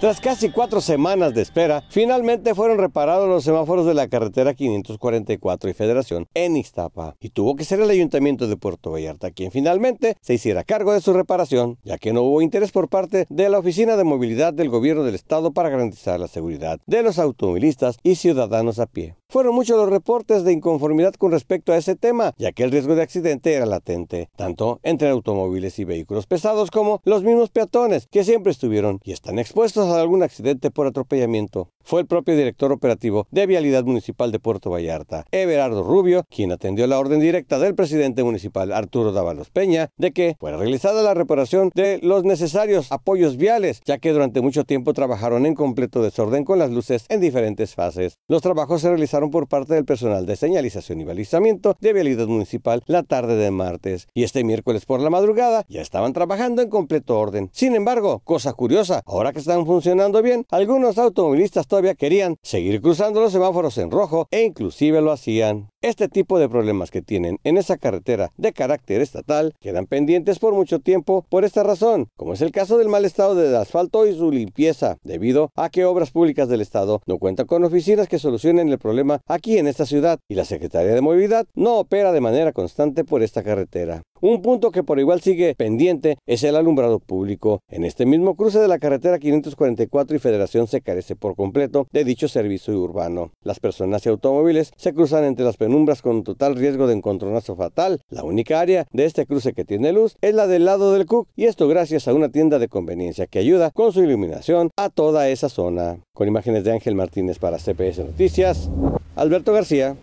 Tras casi cuatro semanas de espera, finalmente fueron reparados los semáforos de la carretera 544 y Federación en Ixtapa, y tuvo que ser el ayuntamiento de Puerto Vallarta quien finalmente se hiciera cargo de su reparación, ya que no hubo interés por parte de la Oficina de Movilidad del Gobierno del Estado para garantizar la seguridad de los automovilistas y ciudadanos a pie. Fueron muchos los reportes de inconformidad con respecto a ese tema, ya que el riesgo de accidente era latente, tanto entre automóviles y vehículos pesados como los mismos peatones, que siempre estuvieron y están expuestos a algún accidente por atropellamiento. Fue el propio director operativo de Vialidad Municipal de Puerto Vallarta, Everardo Rubio, quien atendió la orden directa del presidente municipal Arturo Dávalos Peña de que fuera realizada la reparación de los necesarios apoyos viales, ya que durante mucho tiempo trabajaron en completo desorden con las luces en diferentes fases. Los trabajos se realizaron por parte del personal de señalización y balizamiento de Vialidad Municipal la tarde de martes y este miércoles por la madrugada ya estaban trabajando en completo orden. Sin embargo, cosa curiosa, ahora que están funcionando bien, algunos automovilistas todavía querían seguir cruzando los semáforos en rojo e inclusive lo hacían. Este tipo de problemas que tienen en esa carretera de carácter estatal quedan pendientes por mucho tiempo por esta razón, como es el caso del mal estado del asfalto y su limpieza, debido a que Obras Públicas del Estado no cuentan con oficinas que solucionen el problema aquí en esta ciudad y la Secretaría de Movilidad no opera de manera constante por esta carretera. Un punto que por igual sigue pendiente es el alumbrado público. En este mismo cruce de la carretera 544 y Federación se carece por completo de dicho servicio urbano. Las personas y automóviles se cruzan entre las umbras con total riesgo de encontronazo fatal. La única área de este cruce que tiene luz es la del lado del Cook y esto gracias a una tienda de conveniencia que ayuda con su iluminación a toda esa zona. Con imágenes de Ángel Martínez para CPS Noticias, Alberto García.